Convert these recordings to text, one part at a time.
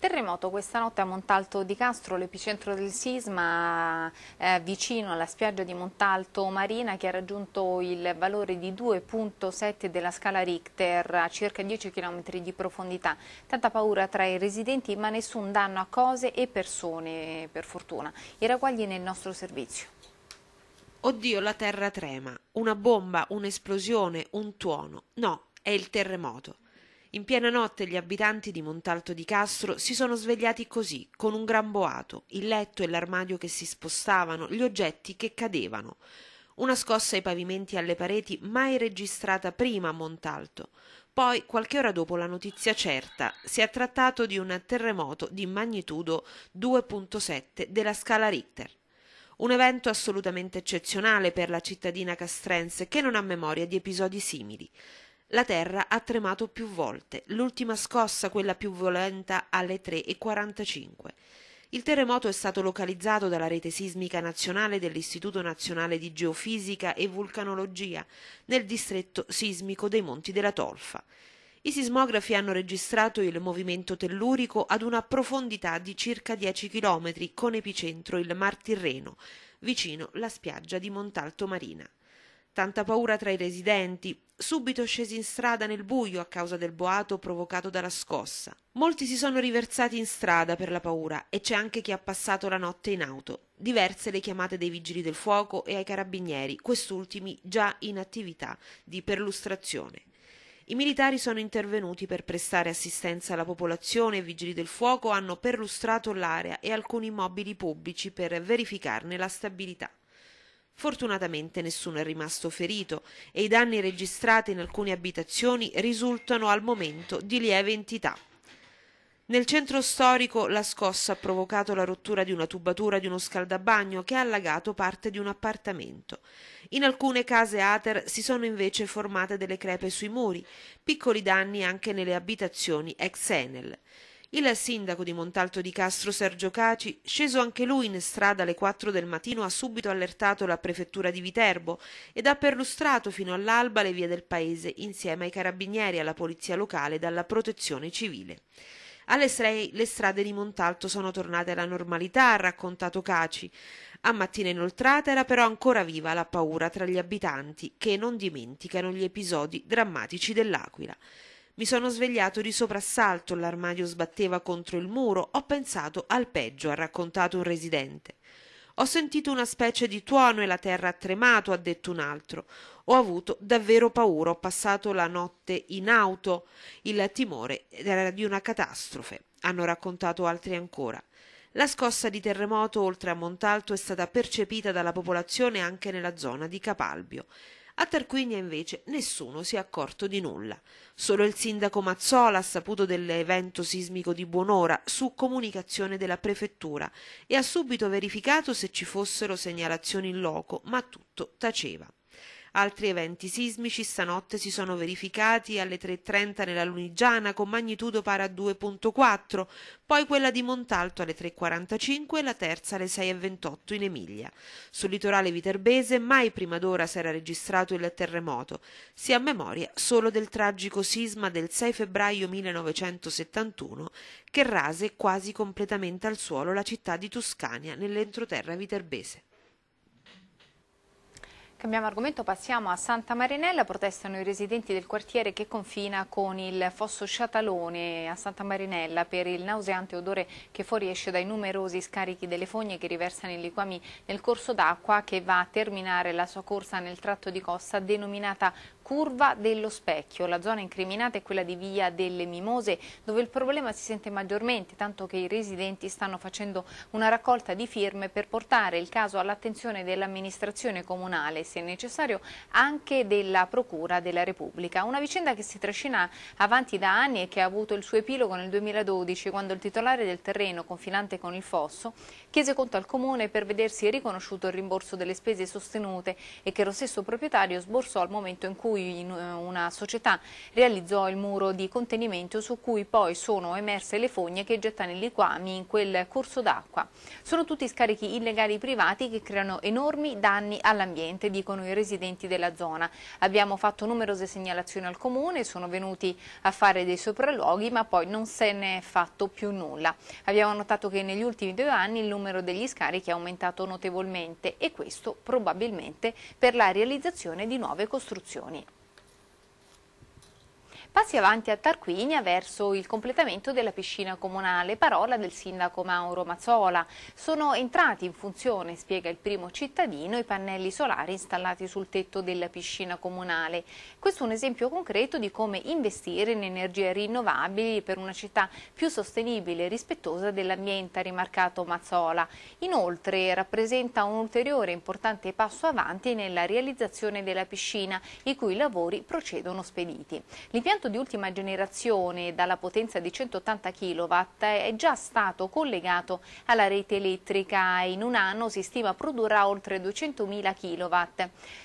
Terremoto questa notte a Montalto di Castro, l'epicentro del sisma eh, vicino alla spiaggia di Montalto Marina che ha raggiunto il valore di 2.7 della scala Richter a circa 10 km di profondità. Tanta paura tra i residenti ma nessun danno a cose e persone per fortuna. I ragguagli nel nostro servizio. Oddio la terra trema, una bomba, un'esplosione, un tuono. No, è il terremoto in piena notte gli abitanti di Montalto di Castro si sono svegliati così, con un gran boato, il letto e l'armadio che si spostavano, gli oggetti che cadevano. Una scossa ai pavimenti e alle pareti mai registrata prima a Montalto. Poi, qualche ora dopo la notizia certa, si è trattato di un terremoto di magnitudo 2.7 della scala Richter. Un evento assolutamente eccezionale per la cittadina castrense che non ha memoria di episodi simili. La terra ha tremato più volte, l'ultima scossa quella più violenta alle 3.45. Il terremoto è stato localizzato dalla rete sismica nazionale dell'Istituto nazionale di geofisica e vulcanologia nel distretto sismico dei Monti della Tolfa. I sismografi hanno registrato il movimento tellurico ad una profondità di circa 10 km con epicentro il Mar Tirreno, vicino la spiaggia di Montalto Marina tanta paura tra i residenti, subito scesi in strada nel buio a causa del boato provocato dalla scossa. Molti si sono riversati in strada per la paura e c'è anche chi ha passato la notte in auto. Diverse le chiamate dei vigili del fuoco e ai carabinieri, quest'ultimi già in attività di perlustrazione. I militari sono intervenuti per prestare assistenza alla popolazione e i vigili del fuoco hanno perlustrato l'area e alcuni immobili pubblici per verificarne la stabilità. Fortunatamente nessuno è rimasto ferito e i danni registrati in alcune abitazioni risultano al momento di lieve entità. Nel centro storico la scossa ha provocato la rottura di una tubatura di uno scaldabagno che ha allagato parte di un appartamento. In alcune case ater si sono invece formate delle crepe sui muri, piccoli danni anche nelle abitazioni ex Enel. Il sindaco di Montalto di Castro Sergio Caci, sceso anche lui in strada alle 4 del mattino, ha subito allertato la prefettura di Viterbo ed ha perlustrato fino all'alba le vie del paese insieme ai carabinieri, alla polizia locale e alla protezione civile. Alle 6 le strade di Montalto sono tornate alla normalità, ha raccontato Caci. A mattina inoltrata era però ancora viva la paura tra gli abitanti che non dimenticano gli episodi drammatici dell'Aquila. Mi sono svegliato di soprassalto, l'armadio sbatteva contro il muro, ho pensato al peggio, ha raccontato un residente. Ho sentito una specie di tuono e la terra ha tremato, ha detto un altro. Ho avuto davvero paura, ho passato la notte in auto, il timore era di una catastrofe, hanno raccontato altri ancora. La scossa di terremoto oltre a Montalto è stata percepita dalla popolazione anche nella zona di Capalbio. A Tarquinia invece nessuno si è accorto di nulla. Solo il sindaco Mazzola ha saputo dell'evento sismico di buon'ora su comunicazione della prefettura e ha subito verificato se ci fossero segnalazioni in loco, ma tutto taceva. Altri eventi sismici stanotte si sono verificati alle 3.30 nella Lunigiana con magnitudo pari a 2.4, poi quella di Montalto alle 3.45 e la terza alle 6.28 in Emilia. Sul litorale viterbese mai prima d'ora si era registrato il terremoto, si ha memoria solo del tragico sisma del 6 febbraio 1971 che rase quasi completamente al suolo la città di Tuscania nell'entroterra viterbese. Cambiamo argomento, passiamo a Santa Marinella, protestano i residenti del quartiere che confina con il Fosso Sciatalone a Santa Marinella per il nauseante odore che fuoriesce dai numerosi scarichi delle fogne che riversano i liquami nel corso d'acqua che va a terminare la sua corsa nel tratto di costa denominata curva dello specchio. La zona incriminata è quella di Via delle Mimose dove il problema si sente maggiormente, tanto che i residenti stanno facendo una raccolta di firme per portare il caso all'attenzione dell'amministrazione comunale, se necessario anche della Procura della Repubblica. Una vicenda che si trascina avanti da anni e che ha avuto il suo epilogo nel 2012 quando il titolare del terreno confinante con il Fosso chiese conto al Comune per vedersi riconosciuto il rimborso delle spese sostenute e che lo stesso proprietario sborsò al momento in cui cui eh, una società realizzò il muro di contenimento su cui poi sono emerse le fogne che gettano i liquami in quel corso d'acqua. Sono tutti scarichi illegali privati che creano enormi danni all'ambiente, dicono i residenti della zona. Abbiamo fatto numerose segnalazioni al comune, sono venuti a fare dei sopralluoghi, ma poi non se ne è fatto più nulla. Abbiamo notato che negli ultimi due anni il numero degli scarichi è aumentato notevolmente e questo probabilmente per la realizzazione di nuove costruzioni. Passi avanti a Tarquinia verso il completamento della piscina comunale, parola del sindaco Mauro Mazzola. Sono entrati in funzione, spiega il primo cittadino, i pannelli solari installati sul tetto della piscina comunale. Questo è un esempio concreto di come investire in energie rinnovabili per una città più sostenibile e rispettosa dell'ambiente, ha rimarcato Mazzola. Inoltre rappresenta un ulteriore importante passo avanti nella realizzazione della piscina, i cui lavori procedono spediti. L'impianto impianto di ultima generazione dalla potenza di 180 kW è già stato collegato alla rete elettrica e in un anno si stima produrrà oltre 200.000 kW,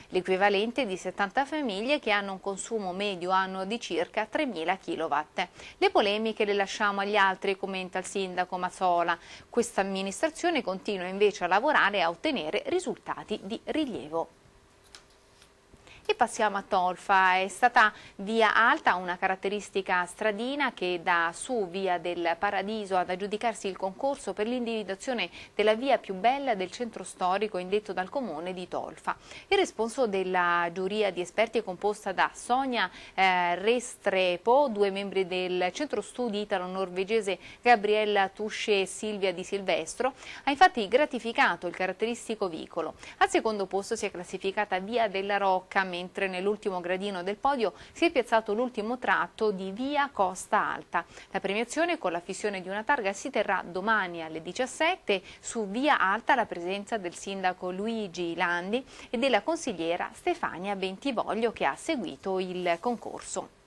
l'equivalente di 70 famiglie che hanno un consumo medio anno di circa 3.000 kW. Le polemiche le lasciamo agli altri, commenta il sindaco Mazzola. Questa amministrazione continua invece a lavorare e a ottenere risultati di rilievo. E passiamo a Tolfa, è stata via alta una caratteristica stradina che da su via del Paradiso ad aggiudicarsi il concorso per l'individuazione della via più bella del centro storico indetto dal comune di Tolfa. Il responso della giuria di esperti è composta da Sonia eh, Restrepo, due membri del centro studi italo-norvegese Gabriella Tusce e Silvia Di Silvestro, ha infatti gratificato il caratteristico vicolo. Al secondo posto si è classificata via della Rocca, mentre nell'ultimo gradino del podio si è piazzato l'ultimo tratto di Via Costa Alta. La premiazione con la fissione di una targa si terrà domani alle 17 su Via Alta la presenza del sindaco Luigi Landi e della consigliera Stefania Bentivoglio che ha seguito il concorso.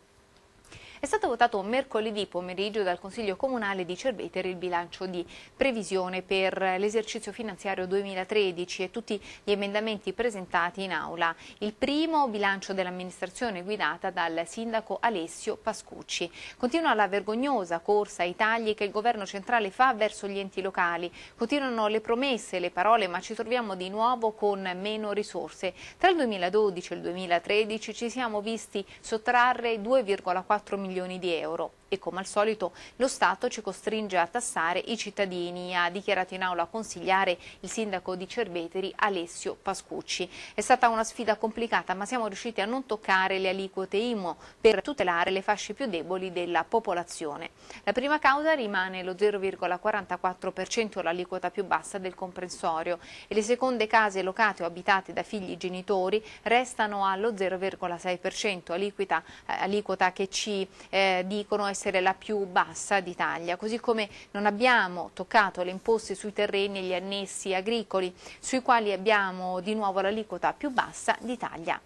È stato votato mercoledì pomeriggio dal Consiglio Comunale di Cerveteri il bilancio di previsione per l'esercizio finanziario 2013 e tutti gli emendamenti presentati in aula. Il primo bilancio dell'amministrazione guidata dal sindaco Alessio Pascucci. Continua la vergognosa corsa ai tagli che il governo centrale fa verso gli enti locali. Continuano le promesse, le parole, ma ci troviamo di nuovo con meno risorse. Tra il 2012 e il 2013 ci siamo visti sottrarre 2,4 milioni milioni di euro. E come al solito lo Stato ci costringe a tassare i cittadini, ha dichiarato in aula consigliare il sindaco di Cerveteri Alessio Pascucci. È stata una sfida complicata ma siamo riusciti a non toccare le aliquote IMO per tutelare le fasce più deboli della popolazione. La prima causa rimane lo 0,44% l'aliquota più bassa del comprensorio e le seconde case locate o abitate da figli e genitori restano allo 0,6% aliquota, eh, aliquota che ci eh, dicono essere la più bassa d'Italia, così come non abbiamo toccato le imposte sui terreni e gli annessi agricoli, sui quali abbiamo di nuovo l'aliquota più bassa d'Italia.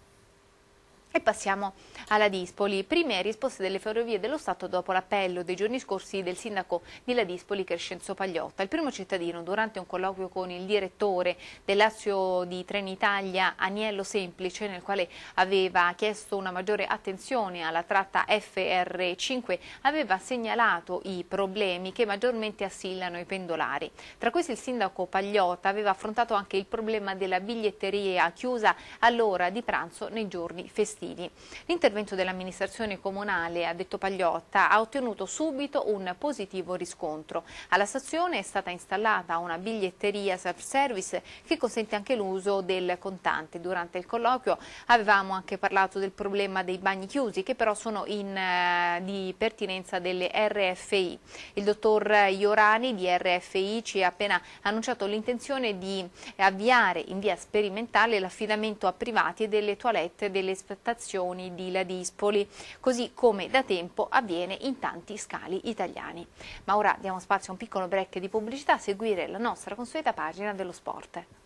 E passiamo alla Dispoli. Prime risposte delle ferrovie dello Stato dopo l'appello dei giorni scorsi del sindaco di La Dispoli Crescenzo Pagliotta. Il primo cittadino durante un colloquio con il direttore del Lazio di Trenitalia Agnello Semplice nel quale aveva chiesto una maggiore attenzione alla tratta FR5 aveva segnalato i problemi che maggiormente assillano i pendolari. Tra questi il sindaco Pagliotta aveva affrontato anche il problema della biglietteria chiusa all'ora di pranzo nei giorni festivi estivi. L'intervento dell'amministrazione comunale, ha detto Pagliotta, ha ottenuto subito un positivo riscontro. Alla stazione è stata installata una biglietteria self-service che consente anche l'uso del contante. Durante il colloquio avevamo anche parlato del problema dei bagni chiusi che però sono in, eh, di pertinenza delle RFI. Il dottor Iorani di RFI ci ha appena annunciato l'intenzione di avviare in via sperimentale l'affidamento a privati e delle toilette delle spettatrici stazioni di Ladispoli, così come da tempo avviene in tanti scali italiani. Ma ora diamo spazio a un piccolo break di pubblicità a seguire la nostra consueta pagina dello sport.